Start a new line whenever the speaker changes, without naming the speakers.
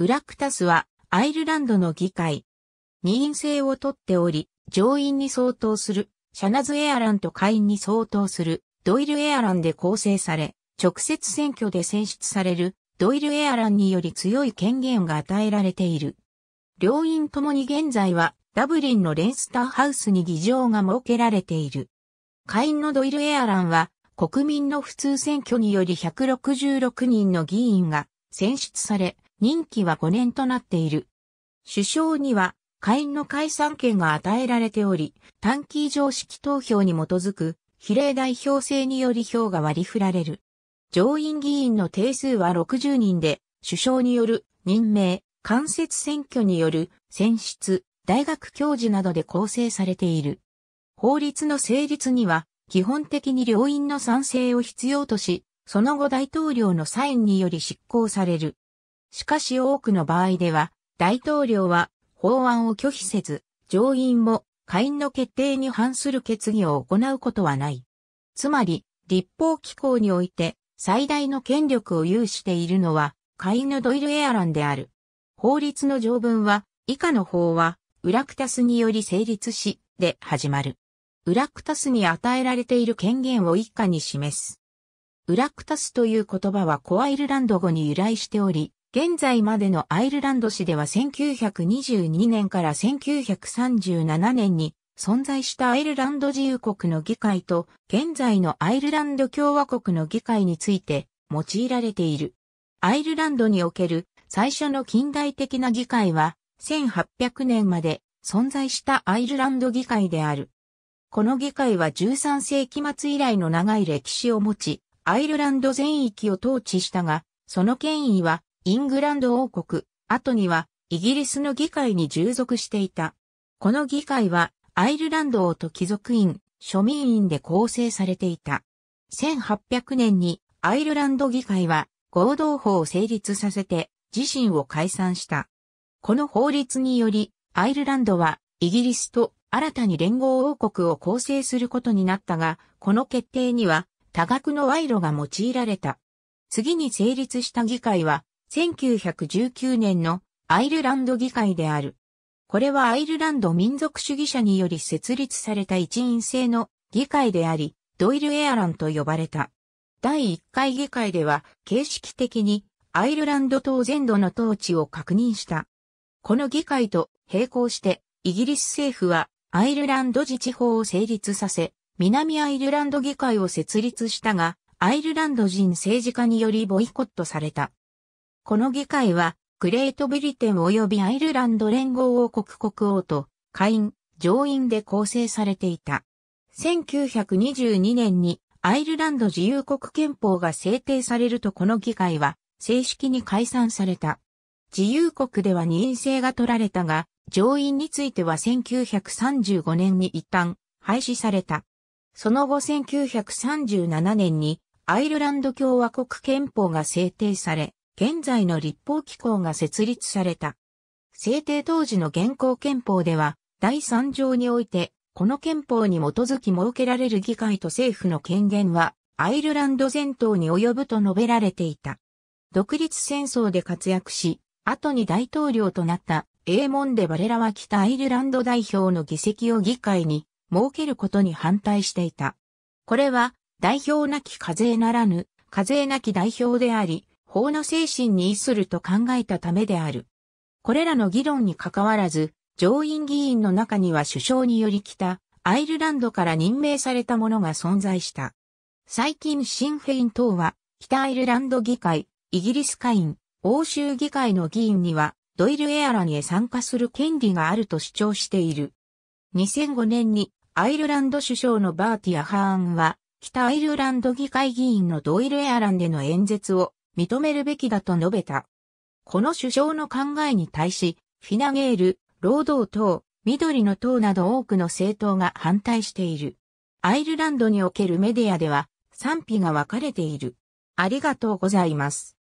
ウラクタスはアイルランドの議会。任院制をとっており、上院に相当するシャナズエアランと下院に相当するドイルエアランで構成され、直接選挙で選出されるドイルエアランにより強い権限が与えられている。両院ともに現在はダブリンのレンスターハウスに議場が設けられている。下院のドイルエアランは国民の普通選挙により166人の議員が選出され、任期は5年となっている。首相には下院の解散権が与えられており、短期常識投票に基づく比例代表制により票が割り振られる。上院議員の定数は60人で、首相による任命、間接選挙による選出、大学教授などで構成されている。法律の成立には、基本的に両院の賛成を必要とし、その後大統領のサインにより執行される。しかし多くの場合では、大統領は法案を拒否せず、上院も下院の決定に反する決議を行うことはない。つまり、立法機構において最大の権力を有しているのは、下院のドイル・エアランである。法律の条文は、以下の法は、ウラクタスにより成立し、で始まる。ウラクタスに与えられている権限を以下に示す。ウラクタスという言葉はコアイルランド語に由来しており、現在までのアイルランド市では1922年から1937年に存在したアイルランド自由国の議会と現在のアイルランド共和国の議会について用いられている。アイルランドにおける最初の近代的な議会は1800年まで存在したアイルランド議会である。この議会は13世紀末以来の長い歴史を持ち、アイルランド全域を統治したが、その権威はイングランド王国、後にはイギリスの議会に従属していた。この議会はアイルランド王と貴族院、庶民院で構成されていた。1800年にアイルランド議会は合同法を成立させて自身を解散した。この法律によりアイルランドはイギリスと新たに連合王国を構成することになったが、この決定には多額の賄賂が用いられた。次に成立した議会は1919年のアイルランド議会である。これはアイルランド民族主義者により設立された一員制の議会であり、ドイルエアランと呼ばれた。第1回議会では形式的にアイルランド島全土の統治を確認した。この議会と並行してイギリス政府はアイルランド自治法を成立させ、南アイルランド議会を設立したが、アイルランド人政治家によりボイコットされた。この議会は、グレートブリテン及びアイルランド連合王国国王と、下院、上院で構成されていた。1922年にアイルランド自由国憲法が制定されるとこの議会は正式に解散された。自由国では二院制が取られたが、上院については1935年に一旦廃止された。その後1937年にアイルランド共和国憲法が制定され、現在の立法機構が設立された。制定当時の現行憲法では、第3条において、この憲法に基づき設けられる議会と政府の権限は、アイルランド全島に及ぶと述べられていた。独立戦争で活躍し、後に大統領となったエーモン・デ・バレラは北アイルランド代表の議席を議会に設けることに反対していた。これは、代表なき課税ならぬ、課税なき代表であり、法の精神に依すると考えたためである。これらの議論に関わらず、上院議員の中には首相により来た、アイルランドから任命されたものが存在した。最近シンフェイン等は、北アイルランド議会、イギリス下院、欧州議会の議員には、ドイルエアランへ参加する権利があると主張している。2005年に、アイルランド首相のバーティア・ハーンは、北アイルランド議会議員のドイルエアランでの演説を認めるべきだと述べた。この首相の考えに対し、フィナゲール、労働党、緑の党など多くの政党が反対している。アイルランドにおけるメディアでは賛否が分かれている。ありがとうございます。